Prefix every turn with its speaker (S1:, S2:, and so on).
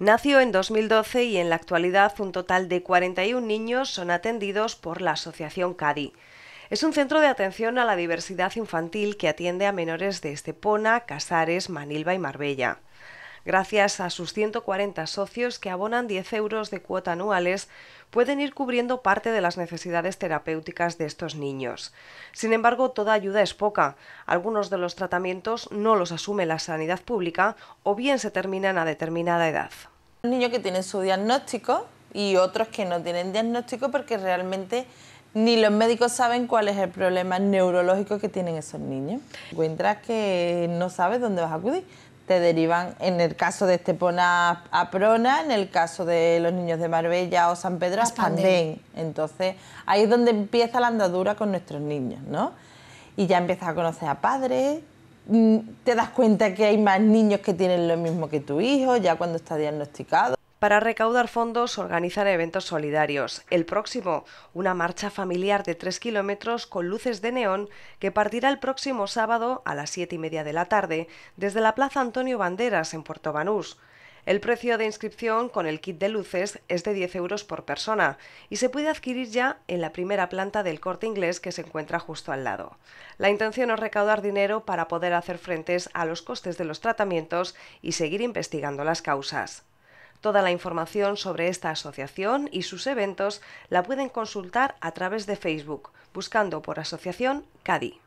S1: Nació en 2012 y en la actualidad un total de 41 niños son atendidos por la Asociación CADI. Es un centro de atención a la diversidad infantil que atiende a menores de Estepona, Casares, Manilva y Marbella. Gracias a sus 140 socios que abonan 10 euros de cuota anuales, pueden ir cubriendo parte de las necesidades terapéuticas de estos niños. Sin embargo, toda ayuda es poca. Algunos de los tratamientos no los asume la sanidad pública o bien se terminan a determinada edad. Un niño que tiene su diagnóstico y otros que no tienen diagnóstico porque realmente
S2: ni los médicos saben cuál es el problema neurológico que tienen esos niños. Encuentras que no sabes dónde vas a acudir, te derivan en el caso de Estepona a Prona, en el caso de los niños de Marbella o San Pedro a Entonces ahí es donde empieza la andadura con nuestros niños, ¿no? Y ya empiezas a conocer a padres, mm, te das cuenta que hay más niños que tienen lo mismo que tu hijo, ya cuando está
S1: diagnosticado para recaudar fondos, organizan eventos solidarios. El próximo, una marcha familiar de 3 kilómetros con luces de neón que partirá el próximo sábado a las 7 y media de la tarde desde la Plaza Antonio Banderas en Puerto Banús. El precio de inscripción con el kit de luces es de 10 euros por persona y se puede adquirir ya en la primera planta del corte inglés que se encuentra justo al lado. La intención es recaudar dinero para poder hacer frentes a los costes de los tratamientos y seguir investigando las causas. Toda la información sobre esta asociación y sus eventos la pueden consultar a través de Facebook, buscando por Asociación CADI.